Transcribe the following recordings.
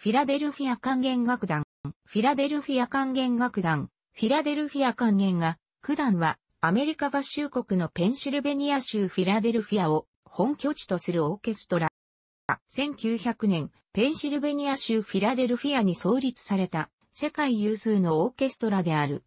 フィラデルフィア管弦楽団、フィラデルフィア管弦楽団、フィラデルフィア管弦が、九段は、アメリカ合衆国のペンシルベニア州フィラデルフィアを本拠地とするオーケストラ。1900年、ペンシルベニア州フィラデルフィアに創立された世界有数のオーケストラである。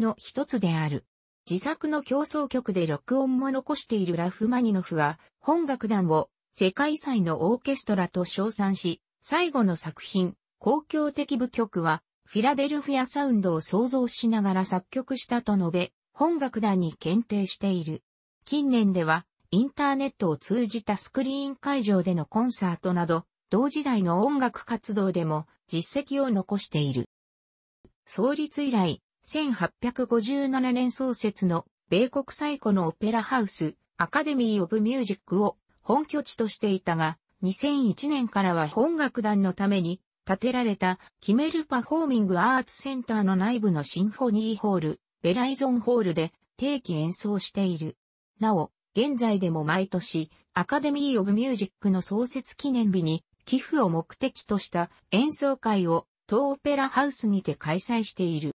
の一つである。自作の競争曲で録音も残しているラフマニノフは、本楽団を世界祭のオーケストラと称賛し、最後の作品、公共的部曲は、フィラデルフィアサウンドを想像しながら作曲したと述べ、本楽団に検定している。近年では、インターネットを通じたスクリーン会場でのコンサートなど、同時代の音楽活動でも実績を残している。創立以来、1857年創設の米国最古のオペラハウス、アカデミー・オブ・ミュージックを本拠地としていたが、2001年からは本楽団のために建てられたキメルパフォーミングアーツセンターの内部のシンフォニーホール、ベライゾンホールで定期演奏している。なお、現在でも毎年、アカデミー・オブ・ミュージックの創設記念日に、寄付を目的とした演奏会を、東オペラハウスにて開催している。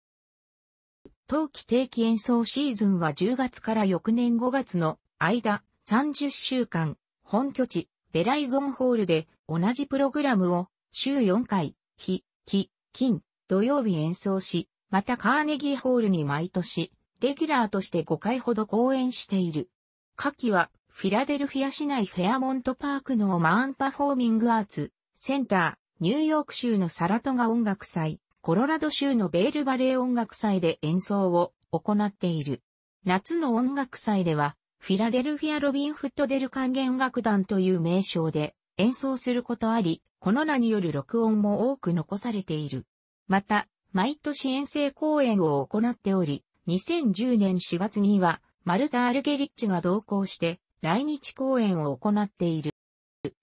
冬季定期演奏シーズンは10月から翌年5月の間、30週間、本拠地、ベライゾンホールで同じプログラムを週4回、日、日、金、土曜日演奏し、またカーネギーホールに毎年、レギュラーとして5回ほど公演している。下記は、フィラデルフィア市内フェアモントパークのマーンパフォーミングアーツ、センター、ニューヨーク州のサラトガ音楽祭、コロラド州のベールバレー音楽祭で演奏を行っている。夏の音楽祭では、フィラデルフィア・ロビン・フットデル管弦楽団という名称で演奏することあり、この名による録音も多く残されている。また、毎年遠征公演を行っており、2010年4月には、マルタ・アルゲリッチが同行して、来日公演を行っている。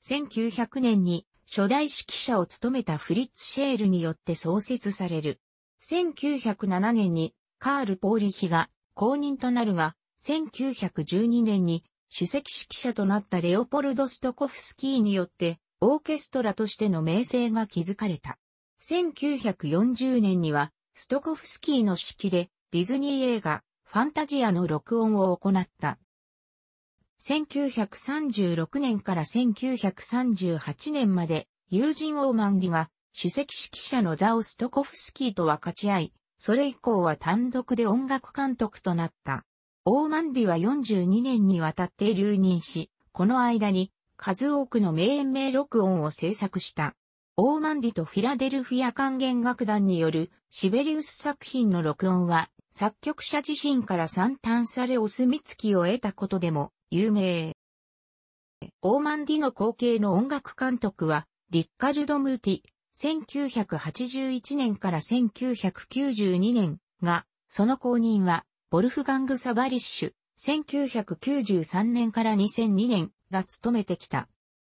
1900年に初代指揮者を務めたフリッツ・シェールによって創設される。1907年にカール・ポーリヒが公認となるが、1912年に首席指揮者となったレオポルド・ストコフスキーによってオーケストラとしての名声が築かれた。1940年にはストコフスキーの指揮でディズニー映画ファンタジアの録音を行った。1936年から1938年まで友人オーマンギが首席指揮者のザオ・ストコフスキーと分かち合い、それ以降は単独で音楽監督となった。オーマンディは42年にわたって留任し、この間に数多くの名演名録音を制作した。オーマンディとフィラデルフィア管弦楽団によるシベリウス作品の録音は作曲者自身から散端されお墨付きを得たことでも有名。オーマンディの後継の音楽監督はリッカルド・ムーティ、1981年から1992年が、その後任はボルフガング・サバリッシュ、1993年から2002年が務めてきた。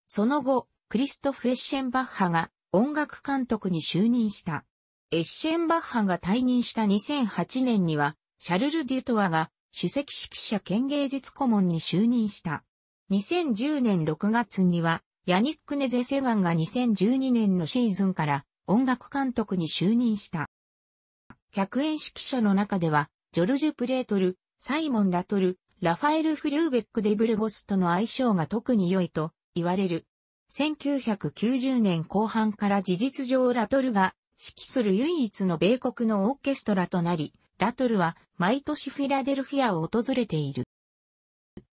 その後、クリストフ・エッシェンバッハが音楽監督に就任した。エッシェンバッハが退任した2008年には、シャルル・デュトワが首席指揮者兼芸術顧問に就任した。2010年6月には、ヤニック・ネゼセガンが2012年のシーズンから音楽監督に就任した。客演指揮者の中ではジョルジュ・プレートル、サイモン・ラトル、ラファエル・フリューベック・デブルゴスとの相性が特に良いと言われる。1990年後半から事実上ラトルが指揮する唯一の米国のオーケストラとなり、ラトルは毎年フィラデルフィアを訪れている。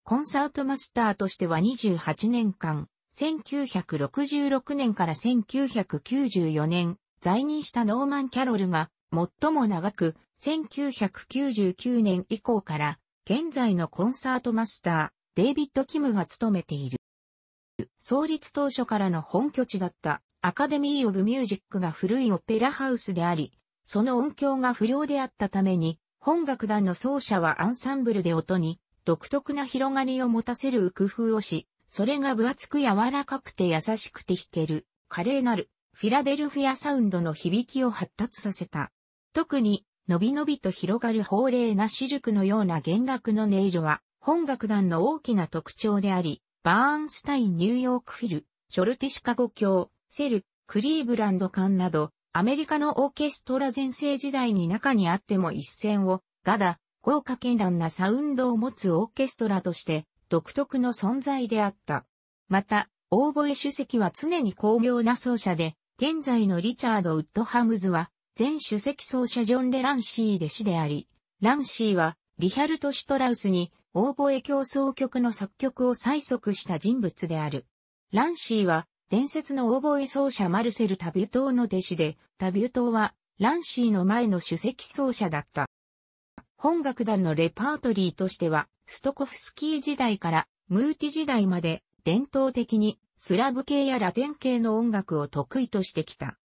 コンサートマスターとしては28年間、1966年から1994年、在任したノーマン・キャロルが最も長く、1999年以降から、現在のコンサートマスター、デイビッド・キムが務めている。創立当初からの本拠地だったアカデミー・オブ・ミュージックが古いオペラハウスであり、その音響が不良であったために、本楽団の奏者はアンサンブルで音に独特な広がりを持たせる工夫をし、それが分厚く柔らかくて優しくて弾ける、華麗なるフィラデルフィアサウンドの響きを発達させた。特に、のびのびと広がる法令なシルクのような弦楽の音色は、本楽団の大きな特徴であり、バーンスタインニューヨークフィル、ショルティシカゴ教、セル、クリーブランド館など、アメリカのオーケストラ全世時代に中にあっても一線を、ガダ、豪華絢爛なサウンドを持つオーケストラとして、独特の存在であった。また、オーボエ主席は常に巧妙な奏者で、現在のリチャード・ウッドハムズは、前主席奏者ジョン・デ・ランシー弟子であり、ランシーはリヒャルト・シュトラウスにオーボエ競奏曲の作曲を催促した人物である。ランシーは伝説のオーボエ奏者マルセル・タビュトーの弟子で、タビュトーはランシーの前の主席奏者だった。本楽団のレパートリーとしては、ストコフスキー時代からムーティ時代まで伝統的にスラブ系やラテン系の音楽を得意としてきた。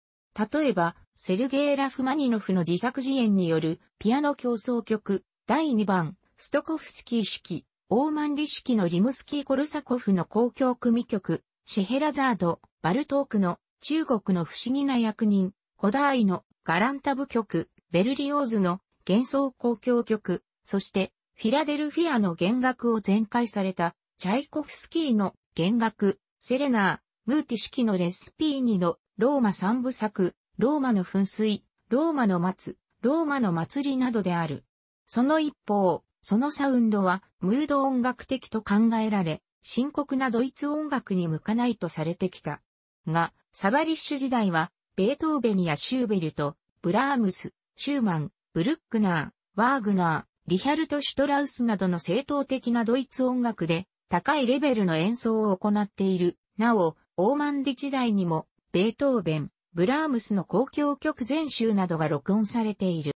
例えば、セルゲイ・ラフマニノフの自作自演によるピアノ競争曲第2番、ストコフスキー式、オーマンリ式のリムスキー・コルサコフの公共組曲、シェヘラザード、バルトークの中国の不思議な役人、古代のガランタブ曲、ベルリオーズの幻想公共曲、そしてフィラデルフィアの弦楽を全開されたチャイコフスキーの弦楽、セレナー、ムーティ式のレスピーニのローマ三部作、ローマの噴水、ローマの松、ローマの祭りなどである。その一方、そのサウンドはムード音楽的と考えられ、深刻なドイツ音楽に向かないとされてきた。が、サバリッシュ時代は、ベートーベニやシューベルト、ブラームス、シューマン、ブルックナー、ワーグナー、リヒャルト・シュトラウスなどの正統的なドイツ音楽で、高いレベルの演奏を行っている。なお、オーマンディ時代にも、ベートーベン、ブラームスの交響曲全集などが録音されている。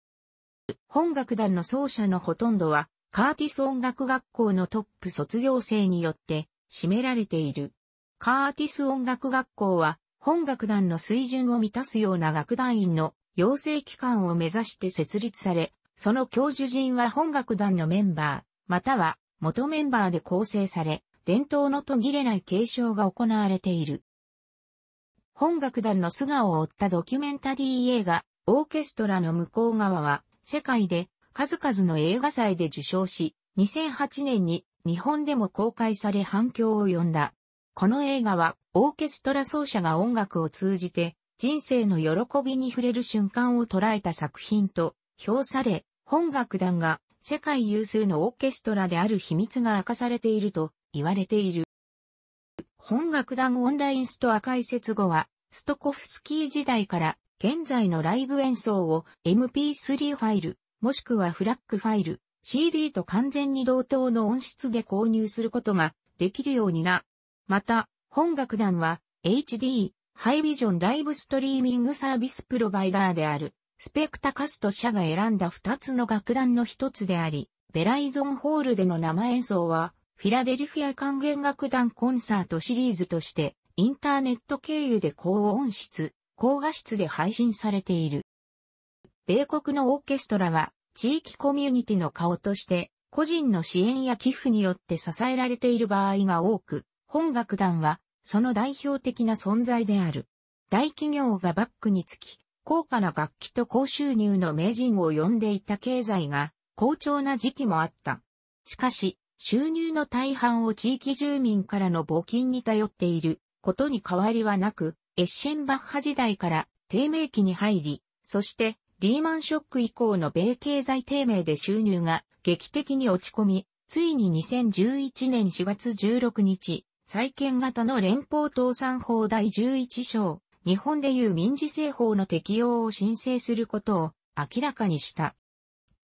本楽団の奏者のほとんどは、カーティス音楽学校のトップ卒業生によって占められている。カーティス音楽学校は、本楽団の水準を満たすような楽団員の養成機関を目指して設立され、その教授陣は本楽団のメンバー、または元メンバーで構成され、伝統の途切れない継承が行われている。本楽団の素顔を追ったドキュメンタリー映画、オーケストラの向こう側は、世界で数々の映画祭で受賞し、2008年に日本でも公開され反響を呼んだ。この映画は、オーケストラ奏者が音楽を通じて、人生の喜びに触れる瞬間を捉えた作品と評され、本楽団が世界有数のオーケストラである秘密が明かされていると言われている。本楽団オンラインストア開設後は、ストコフスキー時代から現在のライブ演奏を MP3 ファイル、もしくはフラッグファイル、CD と完全に同等の音質で購入することができるようにな。また、本楽団は HD、ハイビジョンライブストリーミングサービスプロバイダーである、スペクタカスト社が選んだ2つの楽団の一つであり、ベライゾンホールでの生演奏は、フィラデルフィア管弦楽団コンサートシリーズとして、インターネット経由で高音質、高画質で配信されている。米国のオーケストラは、地域コミュニティの顔として、個人の支援や寄付によって支えられている場合が多く、本楽団は、その代表的な存在である。大企業がバックにつき、高価な楽器と高収入の名人を呼んでいた経済が、好調な時期もあった。しかし、収入の大半を地域住民からの募金に頼っていることに変わりはなく、エッシェンバッハ時代から低迷期に入り、そしてリーマンショック以降の米経済低迷で収入が劇的に落ち込み、ついに2011年4月16日、再建型の連邦倒産法第11章、日本でいう民事政法の適用を申請することを明らかにした。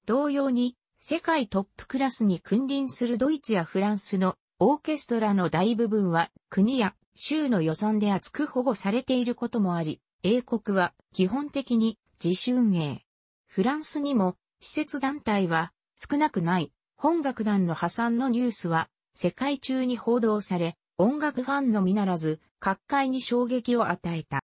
同様に、世界トップクラスに君臨するドイツやフランスのオーケストラの大部分は国や州の予算で厚く保護されていることもあり、英国は基本的に自主運営。フランスにも施設団体は少なくない本楽団の破産のニュースは世界中に報道され、音楽ファンのみならず各界に衝撃を与えた。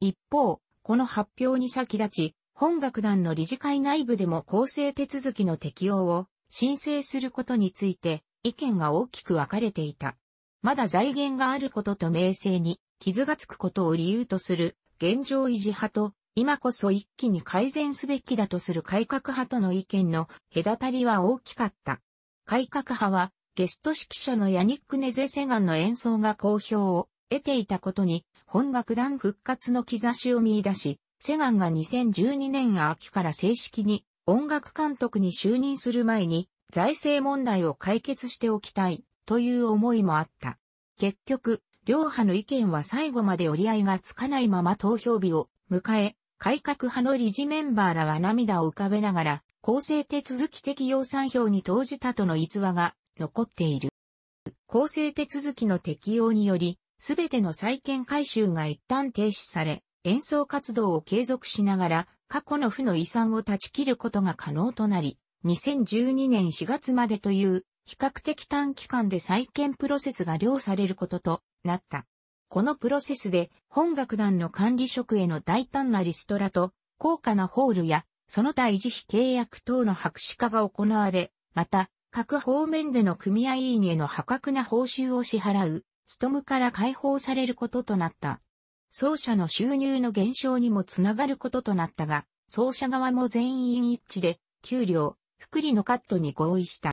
一方、この発表に先立ち、本楽団の理事会内部でも構成手続きの適用を申請することについて意見が大きく分かれていた。まだ財源があることと名声に傷がつくことを理由とする現状維持派と今こそ一気に改善すべきだとする改革派との意見の隔たりは大きかった。改革派はゲスト指揮者のヤニック・ネゼセガンの演奏が好評を得ていたことに本楽団復活の兆しを見出し、セガンが2012年秋から正式に音楽監督に就任する前に財政問題を解決しておきたいという思いもあった。結局、両派の意見は最後まで折り合いがつかないまま投票日を迎え、改革派の理事メンバーらは涙を浮かべながら、公正手続き的要産票に投じたとの逸話が残っている。公正手続きの適用により、すべての債権回収が一旦停止され、演奏活動を継続しながら、過去の負の遺産を断ち切ることが可能となり、2012年4月までという、比較的短期間で再建プロセスが量されることとなった。このプロセスで、本楽団の管理職への大胆なリストラと、高価なホールや、その他維持費契約等の白紙化が行われ、また、各方面での組合員への破格な報酬を支払う、務から解放されることとなった。奏者の収入の減少にもつながることとなったが、奏者側も全員一致で、給料、福利のカットに合意した。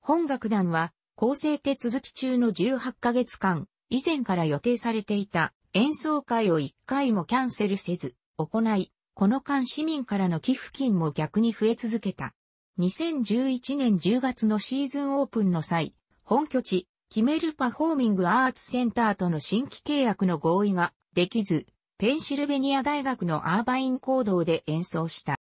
本楽団は、構成手続き中の18ヶ月間、以前から予定されていた演奏会を1回もキャンセルせず、行い、この間市民からの寄付金も逆に増え続けた。2011年10月のシーズンオープンの際、本拠地、キメルパフォーミングアーツセンターとの新規契約の合意ができず、ペンシルベニア大学のアーバイン講堂で演奏した。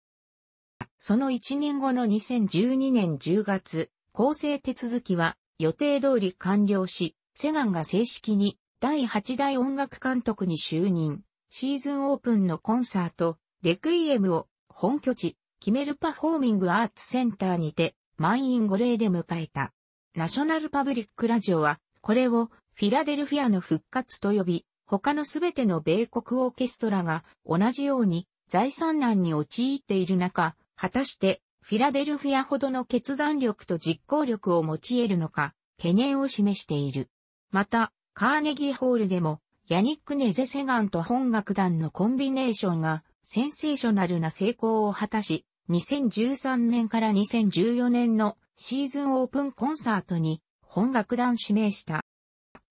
その1年後の2012年10月、構成手続きは予定通り完了し、セガンが正式に第8代音楽監督に就任、シーズンオープンのコンサート、レクイエムを本拠地、キメルパフォーミングアーツセンターにて満員御礼で迎えた。ナショナルパブリックラジオは、これをフィラデルフィアの復活と呼び、他のすべての米国オーケストラが同じように財産難に陥っている中、果たしてフィラデルフィアほどの決断力と実行力を持ち得るのか、懸念を示している。また、カーネギーホールでも、ヤニック・ネゼセガンと本楽団のコンビネーションがセンセーショナルな成功を果たし、2013年から2014年のシーズンオープンコンサートに本楽団指名した。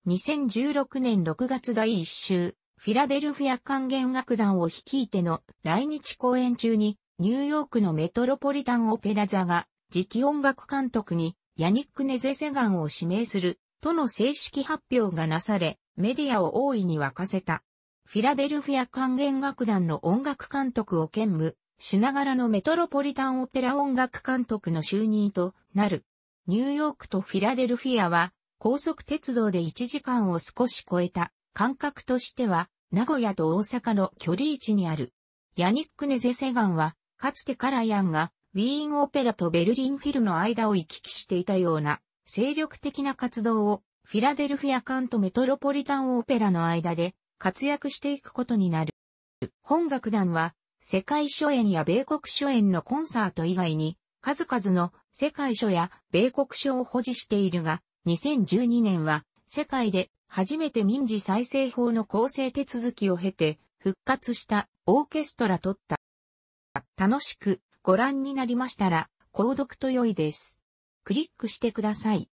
2016年6月第1週、フィラデルフィア管弦楽団を率いての来日公演中に、ニューヨークのメトロポリタンオペラ座が、次期音楽監督にヤニック・ネゼセガンを指名する、との正式発表がなされ、メディアを大いに沸かせた。フィラデルフィア管弦楽団の音楽監督を兼務しながらのメトロポリタンオペラ音楽監督の就任となる。ニューヨークとフィラデルフィアは高速鉄道で1時間を少し超えた感覚としては、名古屋と大阪の距離位置にある。ヤニック・ネゼセガンは、かつてカラヤンが、ウィーンオペラとベルリンフィルの間を行き来していたような、精力的な活動を、フィラデルフィア館とメトロポリタンオペラの間で、活躍していくことになる。本楽団は、世界初演や米国初演のコンサート以外に、数々の世界書や米国書を保持しているが、2012年は、世界で初めて民事再生法の構成手続きを経て、復活したオーケストラとった。楽しくご覧になりましたら、購読と良いです。クリックしてください。